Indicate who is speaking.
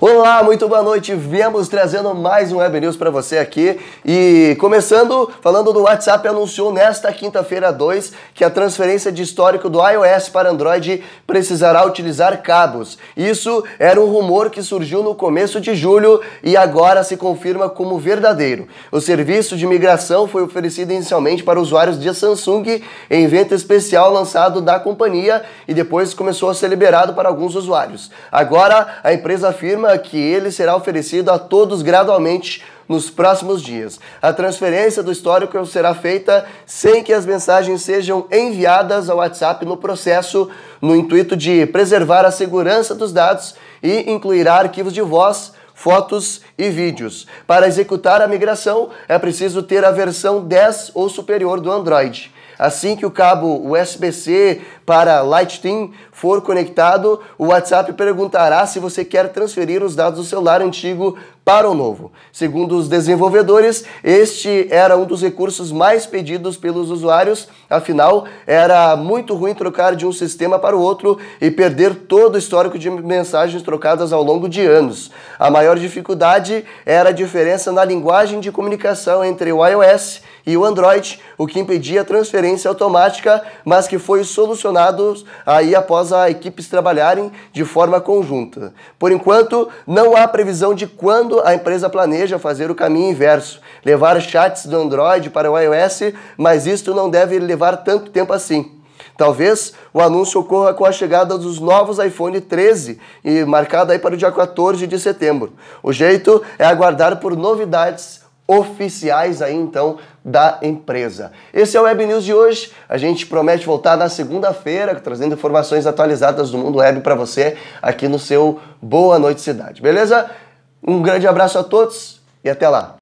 Speaker 1: Olá, muito boa noite. Viemos trazendo mais um Web News para você aqui e começando falando do WhatsApp anunciou nesta quinta-feira 2 que a transferência de histórico do iOS para Android precisará utilizar cabos. Isso era um rumor que surgiu no começo de julho e agora se confirma como verdadeiro. O serviço de migração foi oferecido inicialmente para usuários de Samsung em venda especial lançado da companhia e depois começou a ser liberado para alguns usuários. Agora a empresa afirma que ele será oferecido a todos gradualmente nos próximos dias. A transferência do histórico será feita sem que as mensagens sejam enviadas ao WhatsApp no processo, no intuito de preservar a segurança dos dados e incluirá arquivos de voz, fotos e vídeos. Para executar a migração, é preciso ter a versão 10 ou superior do Android. Assim que o cabo USB-C para Lightning for conectado, o WhatsApp perguntará se você quer transferir os dados do celular antigo para o novo. Segundo os desenvolvedores, este era um dos recursos mais pedidos pelos usuários, afinal, era muito ruim trocar de um sistema para o outro e perder todo o histórico de mensagens trocadas ao longo de anos. A maior dificuldade era a diferença na linguagem de comunicação entre o iOS e o Android, o que impedia a transferência automática, mas que foi solucionado aí após as equipes trabalharem de forma conjunta. Por enquanto, não há previsão de quando quando a empresa planeja fazer o caminho inverso, levar chats do Android para o iOS, mas isto não deve levar tanto tempo assim. Talvez o anúncio ocorra com a chegada dos novos iPhone 13 e marcado aí para o dia 14 de setembro. O jeito é aguardar por novidades oficiais aí então da empresa. Esse é o Web News de hoje. A gente promete voltar na segunda-feira trazendo informações atualizadas do mundo web para você aqui no seu Boa Noite Cidade. Beleza? Um grande abraço a todos e até lá!